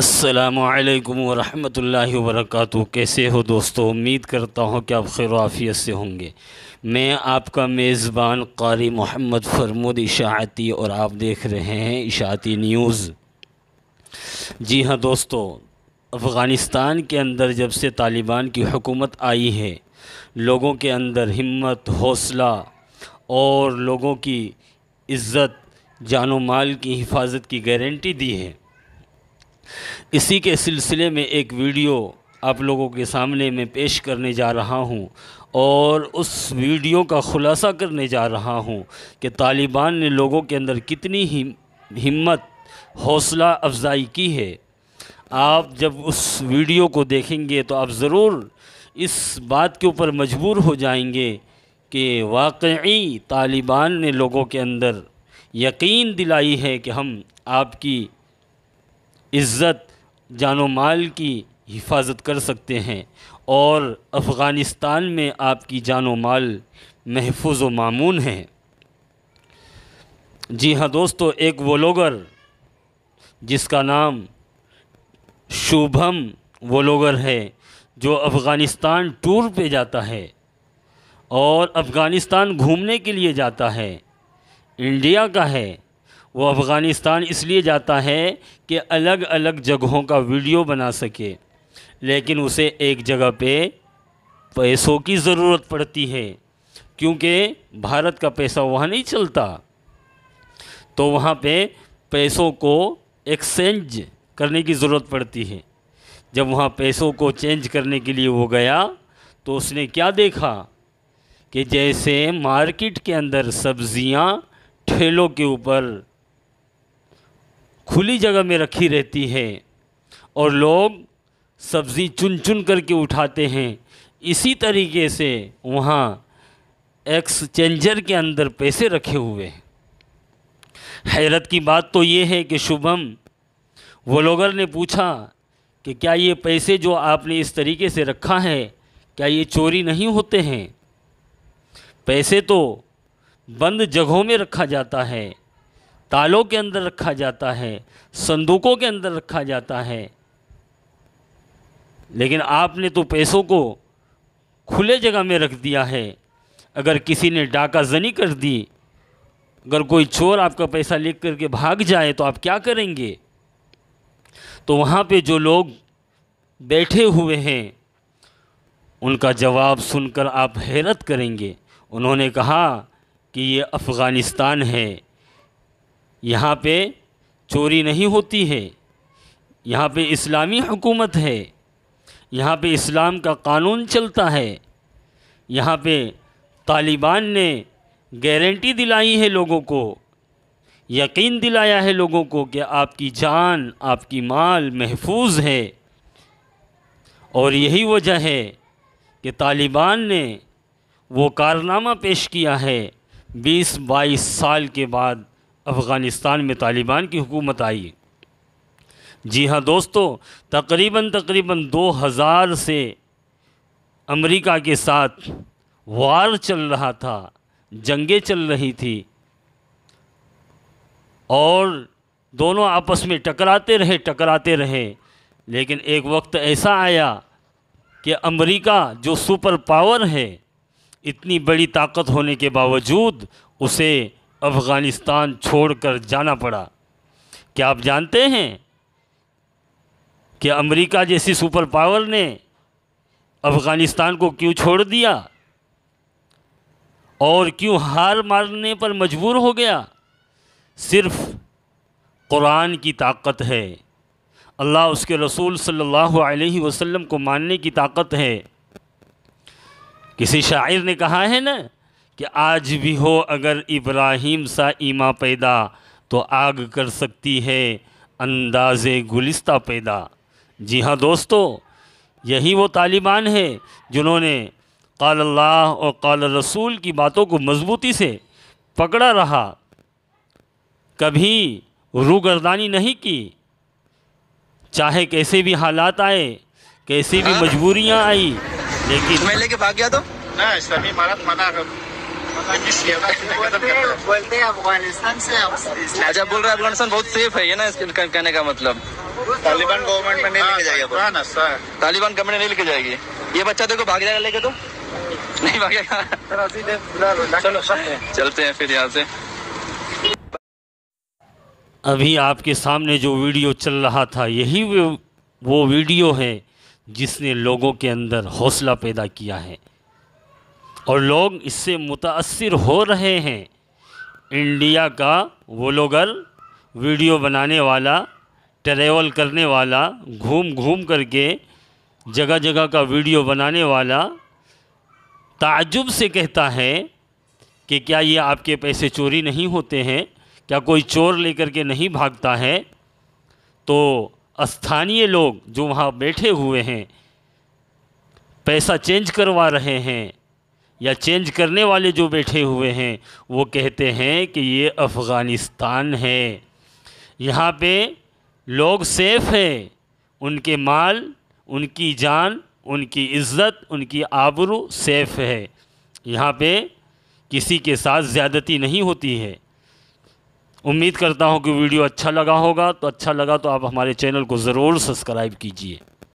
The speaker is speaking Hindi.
असलकम वरहमल वर्क कैसे हो दोस्तों उम्मीद करता हूँ कि आप खैर आफियत से होंगे मैं आपका मेज़बान कारी मोहम्मद फरमुद इशाती और आप देख रहे हैं इशाती न्यूज़ जी हाँ दोस्तों अफ़गानिस्तान के अंदर जब से तालिबान की हुकूमत आई है लोगों के अंदर हिम्मत हौसला और लोगों की इज़्ज़त जानो माल की हिफाजत की गारंटी दी है इसी के सिलसिले में एक वीडियो आप लोगों के सामने मैं पेश करने जा रहा हूँ और उस वीडियो का ख़ुलासा करने जा रहा हूँ कि तालिबान ने लोगों के अंदर कितनी हिम्मत हौसला अफजाई की है आप जब उस वीडियो को देखेंगे तो आप ज़रूर इस बात के ऊपर मजबूर हो जाएंगे कि वाकई तालिबान ने लोगों के अंदर यकीन दिलाई है कि हम आपकी इज़्ज़त जानो माल की हिफाजत कर सकते हैं और अफ़गानिस्तान में आपकी जानो माल महफूज व मामून है जी हाँ दोस्तों एक वोलोगर जिसका नाम शुभम वोलोगर है जो अफ़गानिस्तान टूर पे जाता है और अफ़गानिस्तान घूमने के लिए जाता है इंडिया का है वो अफ़गानिस्तान इसलिए जाता है कि अलग अलग जगहों का वीडियो बना सके लेकिन उसे एक जगह पे पैसों की ज़रूरत पड़ती है क्योंकि भारत का पैसा वहाँ नहीं चलता तो वहाँ पे पैसों को एक्सचेंज करने की ज़रूरत पड़ती है जब वहाँ पैसों को चेंज करने के लिए वो गया तो उसने क्या देखा कि जैसे मार्केट के अंदर सब्ज़ियाँ ठेलों के ऊपर खुली जगह में रखी रहती है और लोग सब्ज़ी चुन चुन करके उठाते हैं इसी तरीके से वहाँ एक्सचेंजर के अंदर पैसे रखे हुए हैं हैरत की बात तो ये है कि शुभम वलोगर ने पूछा कि क्या ये पैसे जो आपने इस तरीके से रखा है क्या ये चोरी नहीं होते हैं पैसे तो बंद जगहों में रखा जाता है तालों के अंदर रखा जाता है संदूकों के अंदर रखा जाता है लेकिन आपने तो पैसों को खुले जगह में रख दिया है अगर किसी ने डाका जनी कर दी अगर कोई चोर आपका पैसा ले करके भाग जाए तो आप क्या करेंगे तो वहाँ पे जो लोग बैठे हुए हैं उनका जवाब सुनकर आप हैरत करेंगे उन्होंने कहा कि ये अफ़गानिस्तान है यहाँ पे चोरी नहीं होती है यहाँ पे इस्लामी हुकूमत है यहाँ पे इस्लाम का कानून चलता है यहाँ पे तालिबान ने गारंटी दिलाई है लोगों को यकीन दिलाया है लोगों को कि आपकी जान आपकी माल महफूज है और यही वजह है कि तालिबान ने वो कारनामा पेश किया है बीस बाईस साल के बाद अफ़गानिस्तान में तालिबान की हुकूमत आई जी हाँ दोस्तों तकरीबन तकरीबन 2000 से अमेरिका के साथ वार चल रहा था जंगें चल रही थी और दोनों आपस में टकराते रहे टकराते रहे लेकिन एक वक्त ऐसा आया कि अमेरिका जो सुपर पावर है इतनी बड़ी ताकत होने के बावजूद उसे अफ़गानिस्तान छोड़कर जाना पड़ा क्या आप जानते हैं कि अमेरिका जैसी सुपर पावर ने अफ़गानिस्तान को क्यों छोड़ दिया और क्यों हार मारने पर मजबूर हो गया सिर्फ कुरान की ताकत है अल्लाह उसके रसूल सल्लल्लाहु अलैहि वसल्लम को मानने की ताकत है किसी शायर ने कहा है ना कि आज भी हो अगर इब्राहिम सा ईमा पैदा तो आग कर सकती है अंदाज गुलिस्ता पैदा जी हाँ दोस्तों यही वो तालिबान है जिन्होंने काल अल्लाह और काल रसूल की बातों को मजबूती से पकड़ा रहा कभी रूगर्दानी नहीं की चाहे कैसे भी हालात आए कैसी भी मजबूरियां आई लेकिन मैं लेके भाग गया तो ना इस्लामी मना अफगानिस्तान अच्छा बोल रहे अफगानिस्तान बहुत सेफ है ये ना इसके कहने का मतलब तालिबान गवर्नमेंट में नहीं लेके जाएगी हाँ तालिबान गवर्नमेंट नहीं लेके जाएगी ये बच्चा देखो भाग जाएगा लेके तो नहीं भागेगा चलो चलते हैं फिर यहाँ से अभी आपके सामने जो वीडियो चल रहा था यही वो वीडियो है जिसने लोगों के अंदर हौसला पैदा किया है और लोग इससे मुतासर हो रहे हैं इंडिया का व्लॉगर वीडियो बनाने वाला ट्रेवल करने वाला घूम घूम करके जगह जगह का वीडियो बनाने वाला ताजुब से कहता है कि क्या ये आपके पैसे चोरी नहीं होते हैं क्या कोई चोर लेकर के नहीं भागता है तो स्थानीय लोग जो वहाँ बैठे हुए हैं पैसा चेंज करवा रहे हैं या चेंज करने वाले जो बैठे हुए हैं वो कहते हैं कि ये अफ़गानिस्तान है यहाँ पे लोग सेफ़ हैं उनके माल उनकी जान उनकी इज़्ज़त उनकी आबरू सेफ़ है यहाँ पे किसी के साथ ज़्यादती नहीं होती है उम्मीद करता हूँ कि वीडियो अच्छा लगा होगा तो अच्छा लगा तो आप हमारे चैनल को ज़रूर सब्सक्राइब कीजिए